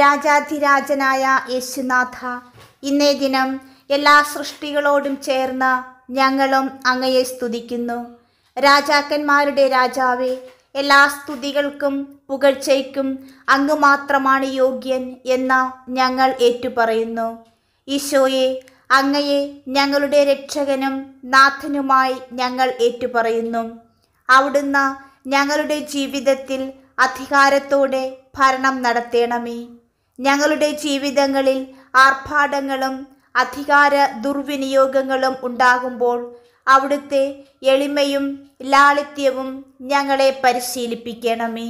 രാജാധിരാജനായ യേശുനാഥ ഇന്നേ ദിനം എല്ലാ സൃഷ്ടികളോടും ചേർന്ന് ഞങ്ങളും അങ്ങയെ സ്തുതിക്കുന്നു രാജാക്കന്മാരുടെ രാജാവേ എല്ലാ സ്തുതികൾക്കും പുകഴ്ചയ്ക്കും അങ്ങ് മാത്രമാണ് യോഗ്യൻ എന്ന് ഞങ്ങൾ ഏറ്റുപറയുന്നു ഈശോയെ അങ്ങയെ ഞങ്ങളുടെ രക്ഷകനും നാഥനുമായി ഞങ്ങൾ ഏറ്റുപറയുന്നു അവിടുന്ന് ഞങ്ങളുടെ ജീവിതത്തിൽ അധികാരത്തോടെ ഭരണം നടത്തേണമേ ഞങ്ങളുടെ ജീവിതങ്ങളിൽ ആർഭാടങ്ങളും അധികാര ദുർവിനിയോഗങ്ങളും ഉണ്ടാകുമ്പോൾ അവിടുത്തെ എളിമയും ലാളിത്യവും ഞങ്ങളെ പരിശീലിപ്പിക്കണമേ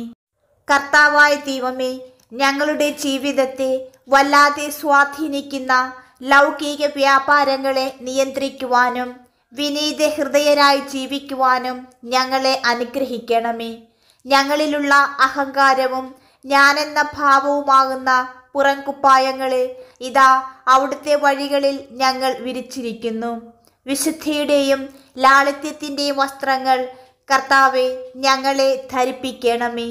കർത്താവായ ദൈവമേ ഞങ്ങളുടെ ജീവിതത്തെ വല്ലാതെ സ്വാധീനിക്കുന്ന ലൗകിക വ്യാപാരങ്ങളെ നിയന്ത്രിക്കുവാനും വിനീത ഹൃദയരായി ജീവിക്കുവാനും ഞങ്ങളെ അനുഗ്രഹിക്കണമേ ഞങ്ങളിലുള്ള അഹങ്കാരവും ഞാനെന്ന ഭാവവുമാകുന്ന പുറംകുപ്പായങ്ങളെ ഇതാ അവിടുത്തെ വഴികളിൽ ഞങ്ങൾ വിരിച്ചിരിക്കുന്നു വിശുദ്ധിയുടെയും ലാളിത്യത്തിൻ്റെയും വസ്ത്രങ്ങൾ കർത്താവെ ഞങ്ങളെ ധരിപ്പിക്കണമേ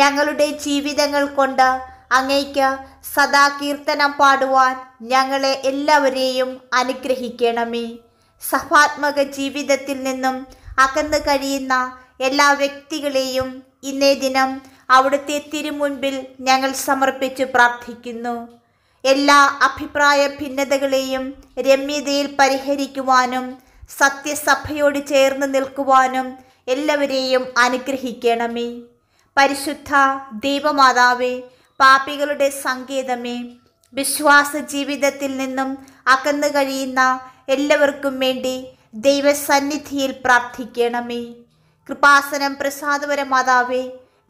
ഞങ്ങളുടെ ജീവിതങ്ങൾ കൊണ്ട് അങ്ങയ്ക്ക് സദാ കീർത്തനം പാടുവാൻ ഞങ്ങളെ എല്ലാവരെയും അനുഗ്രഹിക്കണമേ സഭാത്മക ജീവിതത്തിൽ നിന്നും അകന്നു കഴിയുന്ന എല്ലാ വ്യക്തികളെയും ഇന്നേ ദിനം അവിടുത്തെ തിരുമുൻപിൽ ഞങ്ങൾ സമർപ്പിച്ച് പ്രാർത്ഥിക്കുന്നു എല്ലാ അഭിപ്രായ ഭിന്നതകളെയും രമ്യതയിൽ പരിഹരിക്കുവാനും സത്യസഭയോട് ചേർന്ന് നിൽക്കുവാനും എല്ലാവരെയും അനുഗ്രഹിക്കണമേ പരിശുദ്ധ ദൈവമാതാവേ പാപികളുടെ സങ്കേതമേ വിശ്വാസ ജീവിതത്തിൽ നിന്നും അകന്നു കഴിയുന്ന എല്ലാവർക്കും വേണ്ടി ദൈവസന്നിധിയിൽ പ്രാർത്ഥിക്കണമേ കൃപാസനം പ്രസാദപരമാതാവേ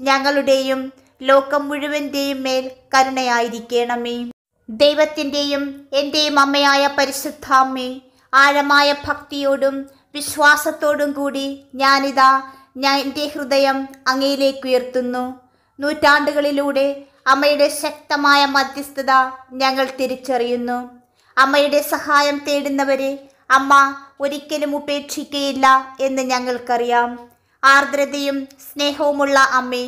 ഞങ്ങളുടെയും ലോകം മുഴുവൻ്റെയും മേൽ കരുണയായിരിക്കണമേ ദൈവത്തിൻ്റെയും എൻ്റെയും അമ്മയായ പരിശുദ്ധാമ്മേ ആഴമായ ഭക്തിയോടും വിശ്വാസത്തോടും കൂടി ഞാനിതാ ഞാൻ എൻ്റെ ഹൃദയം അങ്ങയിലേക്ക് ഉയർത്തുന്നു നൂറ്റാണ്ടുകളിലൂടെ അമ്മയുടെ ശക്തമായ മധ്യസ്ഥത ഞങ്ങൾ തിരിച്ചറിയുന്നു അമ്മയുടെ സഹായം തേടുന്നവരെ അമ്മ ഒരിക്കലും ഉപേക്ഷിക്കുകയില്ല എന്ന് ഞങ്ങൾക്കറിയാം ആർദ്രതയും സ്നേഹവുമുള്ള അമ്മേ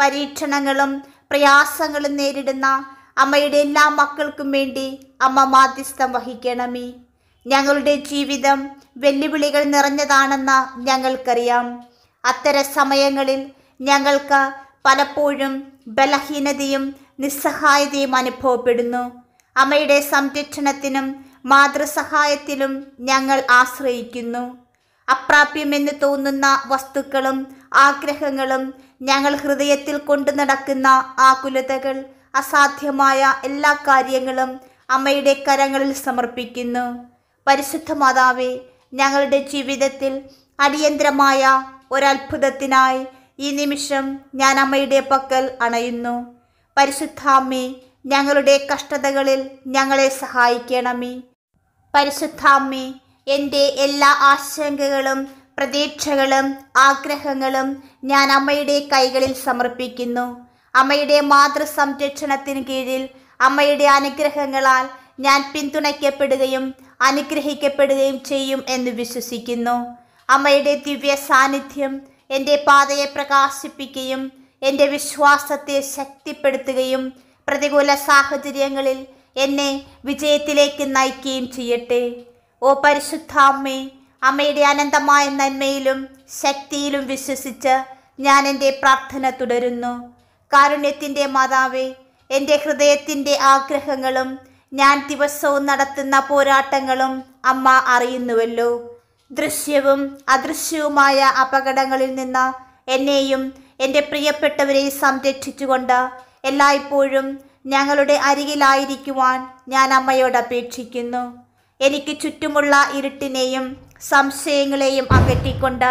പരീക്ഷണങ്ങളും പ്രയാസങ്ങളും നേരിടുന്ന അമ്മയുടെ എല്ലാ മക്കൾക്കും വേണ്ടി അമ്മ മാധ്യസ്ഥം വഹിക്കണമേ ഞങ്ങളുടെ ജീവിതം വെല്ലുവിളികൾ നിറഞ്ഞതാണെന്ന് ഞങ്ങൾക്കറിയാം അത്തര സമയങ്ങളിൽ ഞങ്ങൾക്ക് പലപ്പോഴും ബലഹീനതയും നിസ്സഹായതയും അനുഭവപ്പെടുന്നു അമ്മയുടെ സംരക്ഷണത്തിനും മാതൃസഹായത്തിലും ഞങ്ങൾ ആശ്രയിക്കുന്നു അപ്രാപ്യമെന്ന് തോന്നുന്ന വസ്തുക്കളും ആഗ്രഹങ്ങളും ഞങ്ങൾ ഹൃദയത്തിൽ കൊണ്ടു നടക്കുന്ന ആകുലതകൾ അസാധ്യമായ എല്ലാ കാര്യങ്ങളും അമ്മയുടെ കരങ്ങളിൽ സമർപ്പിക്കുന്നു പരിശുദ്ധ മാതാവേ ഞങ്ങളുടെ ജീവിതത്തിൽ അടിയന്തരമായ ഒരത്ഭുതത്തിനായി ഈ നിമിഷം ഞാൻ അമ്മയുടെ പക്കൽ അണയുന്നു പരിശുദ്ധ അമ്മേ ഞങ്ങളുടെ കഷ്ടതകളിൽ ഞങ്ങളെ സഹായിക്കണമേ പരിശുദ്ധാമ്മേ എൻ്റെ എല്ലാ ആശങ്കകളും പ്രതീക്ഷകളും ആഗ്രഹങ്ങളും ഞാൻ അമ്മയുടെ കൈകളിൽ സമർപ്പിക്കുന്നു അമ്മയുടെ മാതൃസംരക്ഷണത്തിന് കീഴിൽ അമ്മയുടെ അനുഗ്രഹങ്ങളാൽ ഞാൻ പിന്തുണയ്ക്കപ്പെടുകയും അനുഗ്രഹിക്കപ്പെടുകയും ചെയ്യും എന്ന് വിശ്വസിക്കുന്നു അമ്മയുടെ ദിവ്യ സാന്നിധ്യം എൻ്റെ പാതയെ പ്രകാശിപ്പിക്കുകയും എൻ്റെ വിശ്വാസത്തെ ശക്തിപ്പെടുത്തുകയും പ്രതികൂല സാഹചര്യങ്ങളിൽ എന്നെ വിജയത്തിലേക്ക് നയിക്കുകയും ചെയ്യട്ടെ ഓ പരിശുദ്ധ അമ്മേ അമ്മയുടെ അനന്തമായ നന്മയിലും ശക്തിയിലും വിശ്വസിച്ച് ഞാൻ എൻ്റെ പ്രാർത്ഥന തുടരുന്നു കാരുണ്യത്തിൻ്റെ മാതാവേ എൻ്റെ ഹൃദയത്തിൻ്റെ ആഗ്രഹങ്ങളും ഞാൻ ദിവസവും നടത്തുന്ന പോരാട്ടങ്ങളും അമ്മ അറിയുന്നുവല്ലോ ദൃശ്യവും അദൃശ്യവുമായ അപകടങ്ങളിൽ നിന്ന് എന്നെയും എൻ്റെ പ്രിയപ്പെട്ടവരെയും സംരക്ഷിച്ചുകൊണ്ട് എല്ലായ്പ്പോഴും ഞങ്ങളുടെ അരികിലായിരിക്കുവാൻ ഞാൻ അമ്മയോട് അപേക്ഷിക്കുന്നു എനിക്ക് ചുറ്റുമുള്ള ഇരുട്ടിനെയും സംശയങ്ങളെയും അകറ്റിക്കൊണ്ട്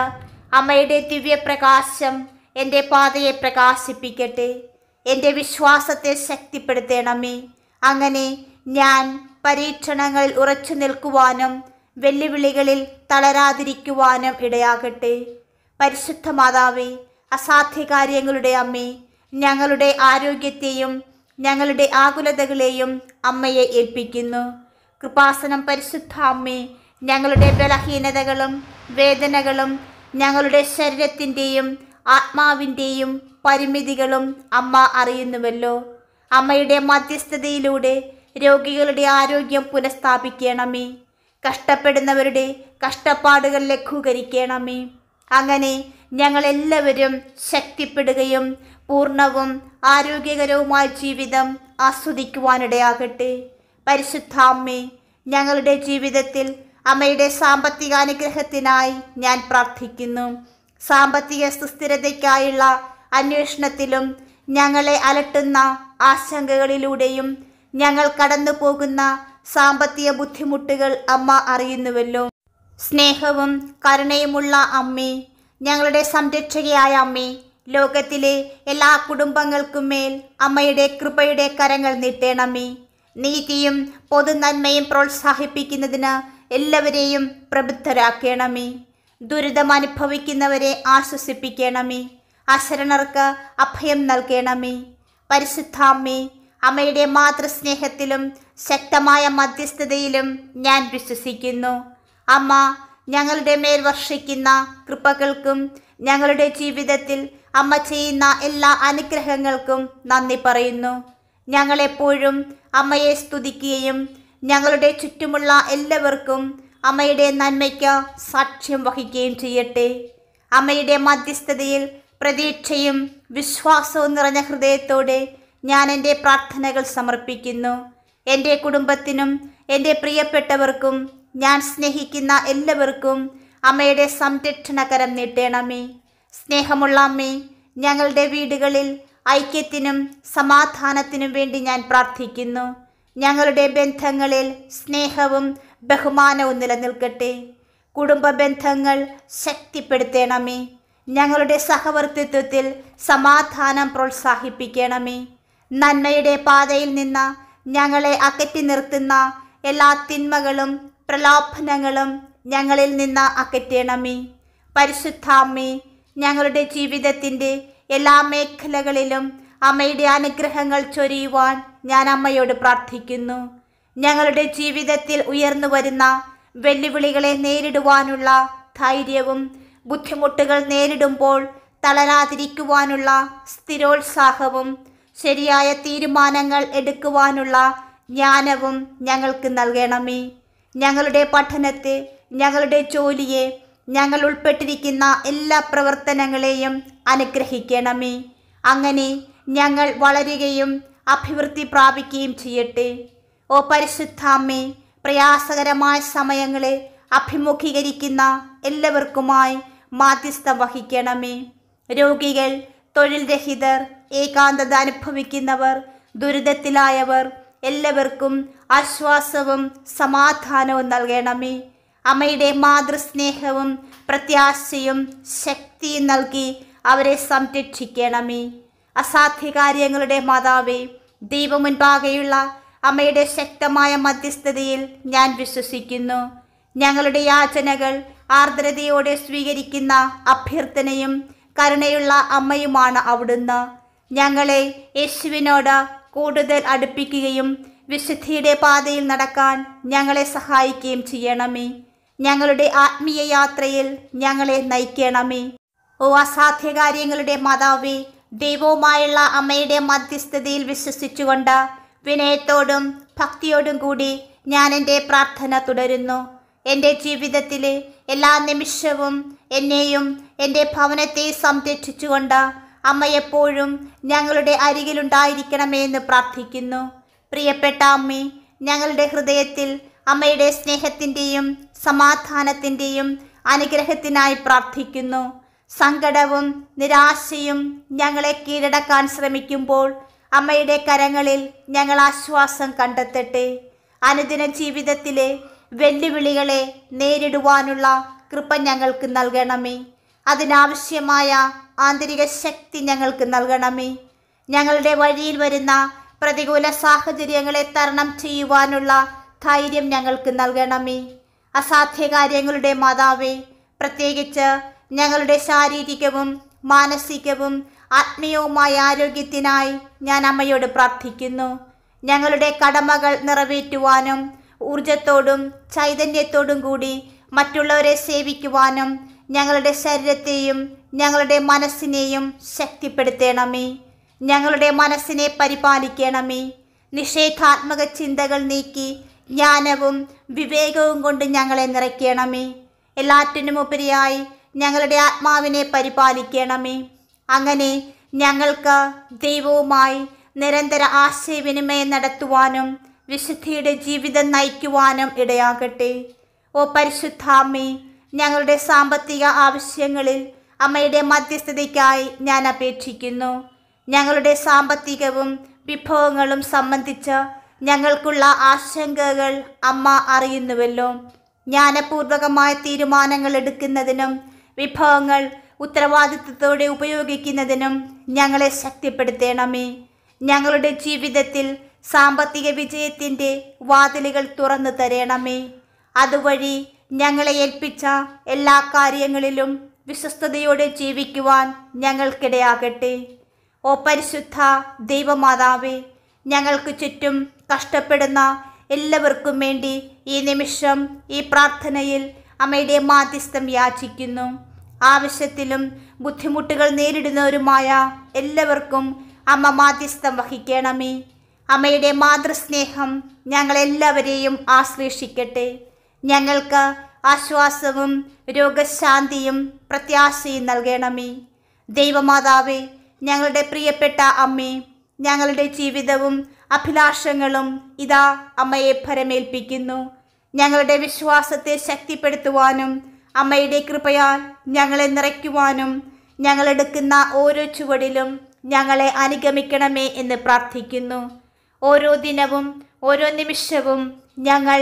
അമ്മയുടെ ദിവ്യപ്രകാശം എൻ്റെ പാതയെ പ്രകാശിപ്പിക്കട്ടെ എൻ്റെ വിശ്വാസത്തെ ശക്തിപ്പെടുത്തണമേ അങ്ങനെ ഞാൻ പരീക്ഷണങ്ങളിൽ ഉറച്ചു നിൽക്കുവാനും വെല്ലുവിളികളിൽ തളരാതിരിക്കുവാനും ഇടയാകട്ടെ പരിശുദ്ധ മാതാവേ അസാധ്യകാര്യങ്ങളുടെ കാര്യങ്ങളുടെ അമ്മേ ഞങ്ങളുടെ ആരോഗ്യത്തെയും ഞങ്ങളുടെ ആകുലതകളെയും അമ്മയെ ഏൽപ്പിക്കുന്നു കൃപാസനം പരിശുദ്ധ അമ്മേ ഞങ്ങളുടെ ബലഹീനതകളും വേദനകളും ഞങ്ങളുടെ ശരീരത്തിൻ്റെയും ആത്മാവിൻ്റെയും പരിമിതികളും അമ്മ അറിയുന്നുവല്ലോ അമ്മയുടെ മധ്യസ്ഥതയിലൂടെ രോഗികളുടെ ആരോഗ്യം പുനഃസ്ഥാപിക്കണമേ കഷ്ടപ്പെടുന്നവരുടെ കഷ്ടപ്പാടുകൾ ലഘൂകരിക്കണമേ അങ്ങനെ ഞങ്ങളെല്ലാവരും ശക്തിപ്പെടുകയും പൂർണ്ണവും ആരോഗ്യകരവുമായ ജീവിതം ആസ്വദിക്കുവാനിടയാകട്ടെ പരിശുദ്ധാമ്മേ ഞങ്ങളുടെ ജീവിതത്തിൽ അമ്മയുടെ സാമ്പത്തിക അനുഗ്രഹത്തിനായി ഞാൻ പ്രാർത്ഥിക്കുന്നു സാമ്പത്തിക സുസ്ഥിരതയ്ക്കായുള്ള അന്വേഷണത്തിലും ഞങ്ങളെ അലട്ടുന്ന ആശങ്കകളിലൂടെയും ഞങ്ങൾ കടന്നു പോകുന്ന സാമ്പത്തിക ബുദ്ധിമുട്ടുകൾ അമ്മ അറിയുന്നുവല്ലോ സ്നേഹവും കരുണയുമുള്ള അമ്മേ ഞങ്ങളുടെ സംരക്ഷകയായ അമ്മേ ലോകത്തിലെ എല്ലാ കുടുംബങ്ങൾക്കും മേൽ അമ്മയുടെ കൃപയുടെ കരങ്ങൾ നീട്ടേണമേ നീതിയും പൊതുനന്മയും പ്രോത്സാഹിപ്പിക്കുന്നതിന് എല്ലാവരെയും പ്രബുദ്ധരാക്കണമേ ദുരിതം അനുഭവിക്കുന്നവരെ ആശ്വസിപ്പിക്കണമേ അശരണർക്ക് അഭയം നൽകണമേ പരിശുദ്ധാമ്മേ അമ്മയുടെ മാതൃസ്നേഹത്തിലും ശക്തമായ മധ്യസ്ഥതയിലും ഞാൻ വിശ്വസിക്കുന്നു അമ്മ ഞങ്ങളുടെ മേൽ വർഷിക്കുന്ന കൃപകൾക്കും ഞങ്ങളുടെ ജീവിതത്തിൽ അമ്മ ചെയ്യുന്ന എല്ലാ അനുഗ്രഹങ്ങൾക്കും നന്ദി പറയുന്നു ഞങ്ങളെപ്പോഴും അമ്മയെ സ്തുതിക്കുകയും ഞങ്ങളുടെ ചുറ്റുമുള്ള എല്ലാവർക്കും അമ്മയുടെ നന്മയ്ക്ക് സാക്ഷ്യം വഹിക്കുകയും ചെയ്യട്ടെ അമ്മയുടെ മധ്യസ്ഥതയിൽ പ്രതീക്ഷയും വിശ്വാസവും നിറഞ്ഞ ഹൃദയത്തോടെ ഞാൻ എൻ്റെ പ്രാർത്ഥനകൾ സമർപ്പിക്കുന്നു എൻ്റെ കുടുംബത്തിനും എൻ്റെ പ്രിയപ്പെട്ടവർക്കും ഞാൻ സ്നേഹിക്കുന്ന എല്ലാവർക്കും അമ്മയുടെ സംരക്ഷണകരം നീട്ടണമേ സ്നേഹമുള്ള അമ്മേ ഞങ്ങളുടെ വീടുകളിൽ ഐക്യത്തിനും സമാധാനത്തിനും വേണ്ടി ഞാൻ പ്രാർത്ഥിക്കുന്നു ഞങ്ങളുടെ ബന്ധങ്ങളിൽ സ്നേഹവും ബഹുമാനവും നിലനിൽക്കട്ടെ കുടുംബ ബന്ധങ്ങൾ ശക്തിപ്പെടുത്തണമേ ഞങ്ങളുടെ സഹവർത്തിത്വത്തിൽ സമാധാനം പ്രോത്സാഹിപ്പിക്കണമേ നന്മയുടെ പാതയിൽ നിന്ന് ഞങ്ങളെ അകറ്റി നിർത്തുന്ന എല്ലാ തിന്മകളും പ്രലോഭനങ്ങളും ഞങ്ങളിൽ നിന്ന് അകറ്റണമേ പരിശുദ്ധാമ്മേ ഞങ്ങളുടെ ജീവിതത്തിൻ്റെ എല്ലാ മേഖലകളിലും അമ്മയുടെ അനുഗ്രഹങ്ങൾ ചൊരിയുവാൻ ഞാൻ അമ്മയോട് പ്രാർത്ഥിക്കുന്നു ഞങ്ങളുടെ ജീവിതത്തിൽ ഉയർന്നു വരുന്ന വെല്ലുവിളികളെ നേരിടുവാനുള്ള ധൈര്യവും ബുദ്ധിമുട്ടുകൾ നേരിടുമ്പോൾ തളരാതിരിക്കുവാനുള്ള സ്ഥിരോത്സാഹവും ശരിയായ തീരുമാനങ്ങൾ എടുക്കുവാനുള്ള ജ്ഞാനവും ഞങ്ങൾക്ക് നൽകണമേ ഞങ്ങളുടെ പഠനത്തെ ഞങ്ങളുടെ ജോലിയെ ഞങ്ങൾ ഉൾപ്പെട്ടിരിക്കുന്ന എല്ലാ പ്രവർത്തനങ്ങളെയും അനുഗ്രഹിക്കണമേ അങ്ങനെ ഞങ്ങൾ വളരുകയും അഭിവൃദ്ധി പ്രാപിക്കുകയും ചെയ്യട്ടെ ഓ പരിശുദ്ധാമ്മേ പ്രയാസകരമായ സമയങ്ങളെ അഭിമുഖീകരിക്കുന്ന എല്ലാവർക്കുമായി മാധ്യസ്ഥം വഹിക്കണമേ രോഗികൾ തൊഴിൽ രഹിതർ ഏകാന്തത അനുഭവിക്കുന്നവർ ദുരിതത്തിലായവർ എല്ലാവർക്കും ആശ്വാസവും സമാധാനവും നൽകണമേ അമ്മയുടെ മാതൃസ്നേഹവും പ്രത്യാശയും ശക്തിയും നൽകി അവരെ സംരക്ഷിക്കണമേ അസാധ്യ കാര്യങ്ങളുടെ മാതാവേ ദൈവമുൻപാകെയുള്ള അമ്മയുടെ ശക്തമായ മധ്യസ്ഥതയിൽ ഞാൻ വിശ്വസിക്കുന്നു ഞങ്ങളുടെ യാചനകൾ ആർദ്രതയോടെ സ്വീകരിക്കുന്ന അഭ്യർത്ഥനയും കരുണയുള്ള അമ്മയുമാണ് അവിടുന്ന് ഞങ്ങളെ യേശുവിനോട് കൂടുതൽ അടുപ്പിക്കുകയും വിശുദ്ധിയുടെ പാതയിൽ നടക്കാൻ ഞങ്ങളെ സഹായിക്കുകയും ചെയ്യണമേ ഞങ്ങളുടെ ആത്മീയ യാത്രയിൽ ഞങ്ങളെ നയിക്കണമേ ഓ അസാധ്യകാര്യങ്ങളുടെ കാര്യങ്ങളുടെ മാതാവേ ദൈവവുമായുള്ള അമ്മയുടെ മധ്യസ്ഥതയിൽ വിശ്വസിച്ചുകൊണ്ട് വിനയത്തോടും ഭക്തിയോടും കൂടി ഞാൻ എൻ്റെ പ്രാർത്ഥന തുടരുന്നു എൻ്റെ ജീവിതത്തിലെ എല്ലാ നിമിഷവും എന്നെയും എൻ്റെ ഭവനത്തെ സംരക്ഷിച്ചുകൊണ്ട് അമ്മ എപ്പോഴും ഞങ്ങളുടെ അരികിലുണ്ടായിരിക്കണമേ എന്ന് പ്രാർത്ഥിക്കുന്നു പ്രിയപ്പെട്ട അമ്മേ ഞങ്ങളുടെ ഹൃദയത്തിൽ അമ്മയുടെ സ്നേഹത്തിൻ്റെയും സമാധാനത്തിൻ്റെയും അനുഗ്രഹത്തിനായി പ്രാർത്ഥിക്കുന്നു സങ്കടവും നിരാശയും ഞങ്ങളെ കീഴടക്കാൻ ശ്രമിക്കുമ്പോൾ അമ്മയുടെ കരങ്ങളിൽ ഞങ്ങൾ ആശ്വാസം കണ്ടെത്തട്ടെ അനുദിന ജീവിതത്തിലെ വെല്ലുവിളികളെ നേരിടുവാനുള്ള കൃപ ഞങ്ങൾക്ക് നൽകണമേ അതിനാവശ്യമായ ആന്തരിക ശക്തി ഞങ്ങൾക്ക് നൽകണമേ ഞങ്ങളുടെ വഴിയിൽ വരുന്ന പ്രതികൂല സാഹചര്യങ്ങളെ തരണം ചെയ്യുവാനുള്ള ധൈര്യം ഞങ്ങൾക്ക് നൽകണമേ അസാധ്യകാര്യങ്ങളുടെ മാതാവേ പ്രത്യേകിച്ച് ഞങ്ങളുടെ ശാരീരികവും മാനസികവും ആത്മീയവുമായ ആരോഗ്യത്തിനായി ഞാൻ അമ്മയോട് പ്രാർത്ഥിക്കുന്നു ഞങ്ങളുടെ കടമകൾ നിറവേറ്റുവാനും ഊർജത്തോടും ചൈതന്യത്തോടും കൂടി മറ്റുള്ളവരെ സേവിക്കുവാനും ഞങ്ങളുടെ ശരീരത്തെയും ഞങ്ങളുടെ മനസ്സിനെയും ശക്തിപ്പെടുത്തണമേ ഞങ്ങളുടെ മനസ്സിനെ പരിപാലിക്കണമേ നിഷേധാത്മക ചിന്തകൾ നീക്കി ജ്ഞാനവും വിവേകവും കൊണ്ട് ഞങ്ങളെ നിറയ്ക്കണമേ ഉപരിയായി ഞങ്ങളുടെ ആത്മാവിനെ പരിപാലിക്കണമേ അങ്ങനെ ഞങ്ങൾക്ക് ദൈവവുമായി നിരന്തര ആശയവിനിമയം നടത്തുവാനും വിശുദ്ധിയുടെ ജീവിതം നയിക്കുവാനും ഇടയാകട്ടെ ഓ പരിശുദ്ധാമി ഞങ്ങളുടെ സാമ്പത്തിക ആവശ്യങ്ങളിൽ അമ്മയുടെ മധ്യസ്ഥതയ്ക്കായി ഞാൻ അപേക്ഷിക്കുന്നു ഞങ്ങളുടെ സാമ്പത്തികവും വിഭവങ്ങളും സംബന്ധിച്ച് ഞങ്ങൾക്കുള്ള ആശങ്കകൾ അമ്മ അറിയുന്നുവല്ലോ ജ്ഞാനപൂർവകമായ തീരുമാനങ്ങൾ എടുക്കുന്നതിനും വിഭവങ്ങൾ ഉത്തരവാദിത്വത്തോടെ ഉപയോഗിക്കുന്നതിനും ഞങ്ങളെ ശക്തിപ്പെടുത്തണമേ ഞങ്ങളുടെ ജീവിതത്തിൽ സാമ്പത്തിക വിജയത്തിൻ്റെ വാതിലുകൾ തുറന്നു തരണമേ അതുവഴി ഞങ്ങളെ ഏൽപ്പിച്ച എല്ലാ കാര്യങ്ങളിലും വിശ്വസ്തയോടെ ജീവിക്കുവാൻ ഞങ്ങൾക്കിടയാകട്ടെ ഓ പരിശുദ്ധ ദൈവമാതാവേ ഞങ്ങൾക്ക് ചുറ്റും കഷ്ടപ്പെടുന്ന എല്ലാവർക്കും വേണ്ടി ഈ നിമിഷം ഈ പ്രാർത്ഥനയിൽ അമ്മയുടെ മാധ്യസ്ഥം യാചിക്കുന്നു ആവശ്യത്തിലും ബുദ്ധിമുട്ടുകൾ നേരിടുന്നവരുമായ എല്ലാവർക്കും അമ്മ മാധ്യസ്ഥം വഹിക്കണമേ അമ്മയുടെ മാതൃസ്നേഹം ഞങ്ങളെല്ലാവരെയും ആശ്ലേഷിക്കട്ടെ ഞങ്ങൾക്ക് ആശ്വാസവും രോഗശാന്തിയും പ്രത്യാശയും നൽകണമേ ദൈവമാതാവേ ഞങ്ങളുടെ പ്രിയപ്പെട്ട അമ്മേ ഞങ്ങളുടെ ജീവിതവും അഭിലാഷങ്ങളും ഇതാ അമ്മയെ ഭരമേൽപ്പിക്കുന്നു ഞങ്ങളുടെ വിശ്വാസത്തെ ശക്തിപ്പെടുത്തുവാനും അമ്മയുടെ കൃപയാൽ ഞങ്ങളെ നിറയ്ക്കുവാനും ഞങ്ങളെടുക്കുന്ന ഓരോ ചുവടിലും ഞങ്ങളെ അനുഗമിക്കണമേ എന്ന് പ്രാർത്ഥിക്കുന്നു ഓരോ ദിനവും ഓരോ നിമിഷവും ഞങ്ങൾ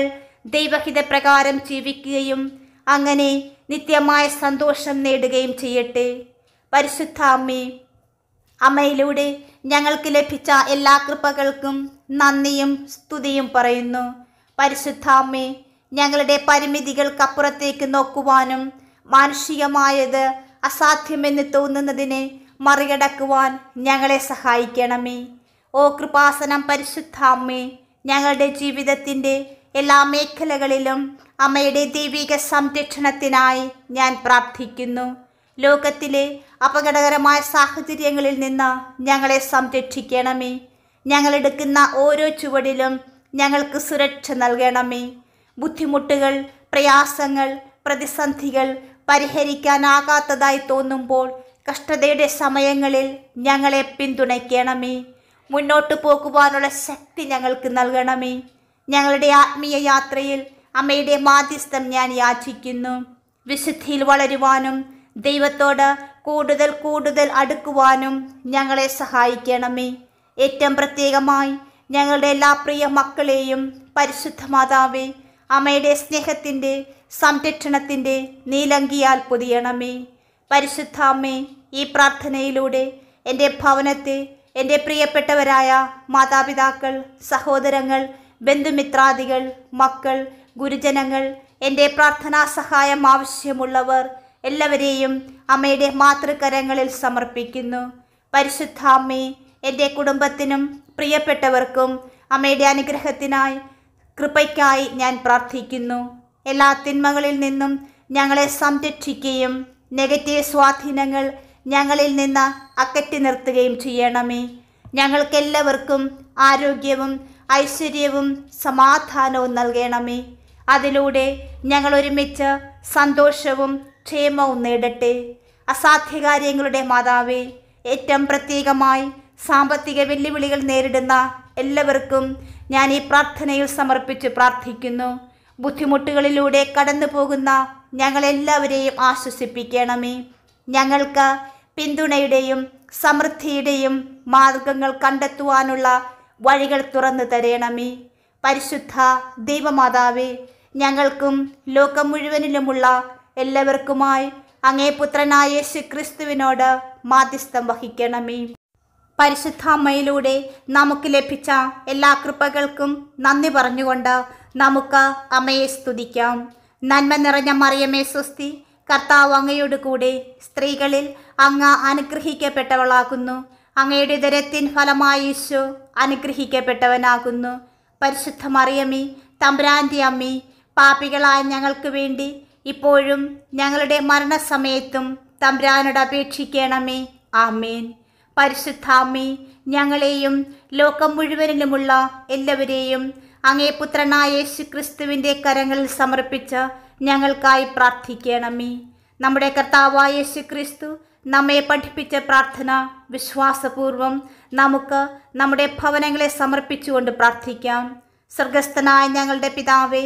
ദൈവഹിതപ്രകാരം ജീവിക്കുകയും അങ്ങനെ നിത്യമായ സന്തോഷം നേടുകയും ചെയ്യട്ടെ പരിശുദ്ധ അമ്മേ അമ്മയിലൂടെ ഞങ്ങൾക്ക് ലഭിച്ച എല്ലാ കൃപകൾക്കും നന്ദിയും സ്തുതിയും പറയുന്നു പരിശുദ്ധാമ്മേ ഞങ്ങളുടെ പരിമിതികൾക്കപ്പുറത്തേക്ക് നോക്കുവാനും മാനുഷികമായത് അസാധ്യമെന്ന് തോന്നുന്നതിനെ മറികടക്കുവാൻ ഞങ്ങളെ സഹായിക്കണമേ ഓ കൃപാസനം പരിശുദ്ധാമ്മേ ഞങ്ങളുടെ ജീവിതത്തിൻ്റെ എല്ലാ മേഖലകളിലും അമ്മയുടെ ദൈവിക സംരക്ഷണത്തിനായി ഞാൻ പ്രാർത്ഥിക്കുന്നു ലോകത്തിലെ അപകടകരമായ സാഹചര്യങ്ങളിൽ നിന്ന് ഞങ്ങളെ സംരക്ഷിക്കണമേ ഞങ്ങളെടുക്കുന്ന ഓരോ ചുവടിലും ഞങ്ങൾക്ക് സുരക്ഷ നൽകണമേ ബുദ്ധിമുട്ടുകൾ പ്രയാസങ്ങൾ പ്രതിസന്ധികൾ പരിഹരിക്കാനാകാത്തതായി തോന്നുമ്പോൾ കഷ്ടതയുടെ സമയങ്ങളിൽ ഞങ്ങളെ പിന്തുണയ്ക്കണമേ മുന്നോട്ട് പോകുവാനുള്ള ശക്തി ഞങ്ങൾക്ക് നൽകണമേ ഞങ്ങളുടെ ആത്മീയ യാത്രയിൽ അമ്മയുടെ മാധ്യസ്ഥം ഞാൻ യാചിക്കുന്നു വിശുദ്ധിയിൽ വളരുവാനും ദൈവത്തോട് കൂടുതൽ കൂടുതൽ അടുക്കുവാനും ഞങ്ങളെ സഹായിക്കണമേ ഏറ്റവും പ്രത്യേകമായി ഞങ്ങളുടെ എല്ലാ പ്രിയ മക്കളെയും പരിശുദ്ധ മാതാവേ അമ്മയുടെ സ്നേഹത്തിൻ്റെ സംരക്ഷണത്തിൻ്റെ നീലങ്കിയാൽ പൊതിയണമേ പരിശുദ്ധ അമ്മേ ഈ പ്രാർത്ഥനയിലൂടെ എൻ്റെ ഭവനത്തെ എൻ്റെ പ്രിയപ്പെട്ടവരായ മാതാപിതാക്കൾ സഹോദരങ്ങൾ ബന്ധുമിത്രാദികൾ മക്കൾ ഗുരുജനങ്ങൾ എൻ്റെ പ്രാർത്ഥനാ സഹായം ആവശ്യമുള്ളവർ എല്ലാവരെയും അമ്മയുടെ മാതൃകരങ്ങളിൽ സമർപ്പിക്കുന്നു പരിശുദ്ധ അമ്മേ എൻ്റെ കുടുംബത്തിനും പ്രിയപ്പെട്ടവർക്കും അമ്മയുടെ അനുഗ്രഹത്തിനായി കൃപയ്ക്കായി ഞാൻ പ്രാർത്ഥിക്കുന്നു എല്ലാ തിന്മകളിൽ നിന്നും ഞങ്ങളെ സംരക്ഷിക്കുകയും നെഗറ്റീവ് സ്വാധീനങ്ങൾ ഞങ്ങളിൽ നിന്ന് അകറ്റി നിർത്തുകയും ചെയ്യണമേ ഞങ്ങൾക്കെല്ലാവർക്കും ആരോഗ്യവും ഐശ്വര്യവും സമാധാനവും നൽകണമേ അതിലൂടെ ഞങ്ങൾ ഒരുമിച്ച് സന്തോഷവും ക്ഷേമവും നേടട്ടെ അസാധ്യകാര്യങ്ങളുടെ മാതാവേ ഏറ്റവും പ്രത്യേകമായി സാമ്പത്തിക വെല്ലുവിളികൾ നേരിടുന്ന എല്ലാവർക്കും ഞാൻ ഈ പ്രാർത്ഥനയിൽ സമർപ്പിച്ച് പ്രാർത്ഥിക്കുന്നു ബുദ്ധിമുട്ടുകളിലൂടെ കടന്നു പോകുന്ന ഞങ്ങളെല്ലാവരെയും ആശ്വസിപ്പിക്കണമേ ഞങ്ങൾക്ക് പിന്തുണയുടെയും സമൃദ്ധിയുടെയും മാർഗങ്ങൾ കണ്ടെത്തുവാനുള്ള വഴികൾ തുറന്നു തരണമേ പരിശുദ്ധ ദൈവമാതാവേ ഞങ്ങൾക്കും ലോകം മുഴുവനിലുമുള്ള എല്ലാവർക്കുമായി അങ്ങേ പുത്രനായ ശ്രീക്രിസ്തുവിനോട് മാധ്യസ്ഥം വഹിക്കണമേ പരിശുദ്ധാമ്മയിലൂടെ നമുക്ക് ലഭിച്ച എല്ലാ കൃപകൾക്കും നന്ദി പറഞ്ഞുകൊണ്ട് നമുക്ക് അമ്മയെ സ്തുതിക്കാം നന്മ നിറഞ്ഞ മറിയമേ സ്വസ്തി കർത്താവ് അങ്ങയോട് കൂടെ സ്ത്രീകളിൽ അങ്ങ് അനുഗ്രഹിക്കപ്പെട്ടവളാകുന്നു അങ്ങയുടെ ദരത്തിൻ ഫലമായി യേശു അനുഗ്രഹിക്കപ്പെട്ടവനാകുന്നു പരിശുദ്ധ മറിയമ്മേ തമ്പുരാൻ്റെ അമ്മി പാപികളായ ഞങ്ങൾക്ക് വേണ്ടി ഇപ്പോഴും ഞങ്ങളുടെ മരണസമയത്തും തമ്പ്രാനോട് അപേക്ഷിക്കണമേ ആമേൻ പരിശുദ്ധാമേ ഞങ്ങളെയും ലോകം മുഴുവനിലുമുള്ള എല്ലാവരെയും അങ്ങേ പുത്രനായ യേശു ക്രിസ്തുവിൻ്റെ കരങ്ങളിൽ സമർപ്പിച്ച് ഞങ്ങൾക്കായി പ്രാർത്ഥിക്കണമേ നമ്മുടെ കർത്താവായ യേശു ക്രിസ്തു നമ്മെ പഠിപ്പിച്ച പ്രാർത്ഥന വിശ്വാസപൂർവം നമുക്ക് നമ്മുടെ ഭവനങ്ങളെ സമർപ്പിച്ചുകൊണ്ട് പ്രാർത്ഥിക്കാം സ്വർഗസ്ഥനായ ഞങ്ങളുടെ പിതാവേ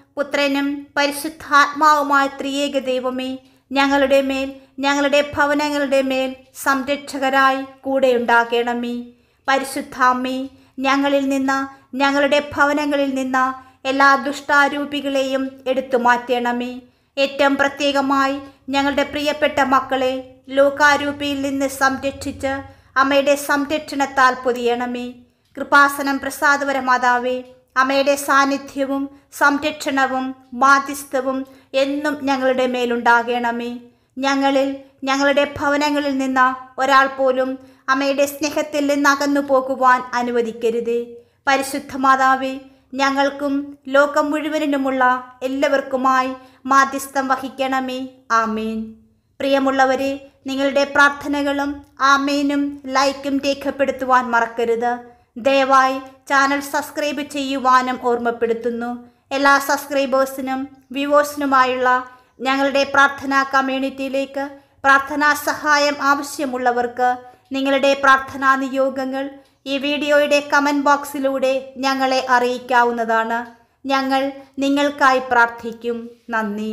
പുത്രനും പരിശുദ്ധാത്മാവുമായ ത്രിയേക ദൈവമേ ഞങ്ങളുടെ മേൽ ഞങ്ങളുടെ ഭവനങ്ങളുടെ മേൽ സംരക്ഷകരായി കൂടെയുണ്ടാകണമേ പരിശുദ്ധാമ്മേ ഞങ്ങളിൽ നിന്ന് ഞങ്ങളുടെ ഭവനങ്ങളിൽ നിന്ന് എല്ലാ ദുഷ്ടാരൂപികളെയും എടുത്തു മാറ്റണമേ ഏറ്റവും പ്രത്യേകമായി ഞങ്ങളുടെ പ്രിയപ്പെട്ട മക്കളെ ലോകാരൂപിയിൽ നിന്ന് സംരക്ഷിച്ച് അമ്മയുടെ സംരക്ഷണത്താൽ പൊതിയണമേ കൃപാസനം പ്രസാദപര അമ്മയുടെ സാന്നിധ്യവും സംരക്ഷണവും മാധ്യസ്ഥവും എന്നും ഞങ്ങളുടെ മേലുണ്ടാകണമേ ഞങ്ങളിൽ ഞങ്ങളുടെ ഭവനങ്ങളിൽ നിന്ന് ഒരാൾ പോലും അമ്മയുടെ സ്നേഹത്തിൽ അകന്നു പോകുവാൻ അനുവദിക്കരുത് പരിശുദ്ധ മാതാവേ ഞങ്ങൾക്കും ലോകം മുഴുവനുമുള്ള എല്ലാവർക്കുമായി മാധ്യസ്ഥം വഹിക്കണമേ ആമേൻ പ്രിയമുള്ളവരെ നിങ്ങളുടെ പ്രാർത്ഥനകളും ആമേനും ലൈക്കും രേഖപ്പെടുത്തുവാൻ മറക്കരുത് ദയവായി ചാനൽ സബ്സ്ക്രൈബ് ചെയ്യുവാനും ഓർമ്മപ്പെടുത്തുന്നു എല്ലാ സബ്സ്ക്രൈബേഴ്സിനും വ്യൂവേഴ്സിനുമായുള്ള ഞങ്ങളുടെ പ്രാർത്ഥനാ കമ്മ്യൂണിറ്റിയിലേക്ക് പ്രാർത്ഥനാ സഹായം ആവശ്യമുള്ളവർക്ക് നിങ്ങളുടെ പ്രാർത്ഥനാ നിയോഗങ്ങൾ ഈ വീഡിയോയുടെ കമൻറ്റ് ബോക്സിലൂടെ ഞങ്ങളെ അറിയിക്കാവുന്നതാണ് ഞങ്ങൾ നിങ്ങൾക്കായി പ്രാർത്ഥിക്കും നന്ദി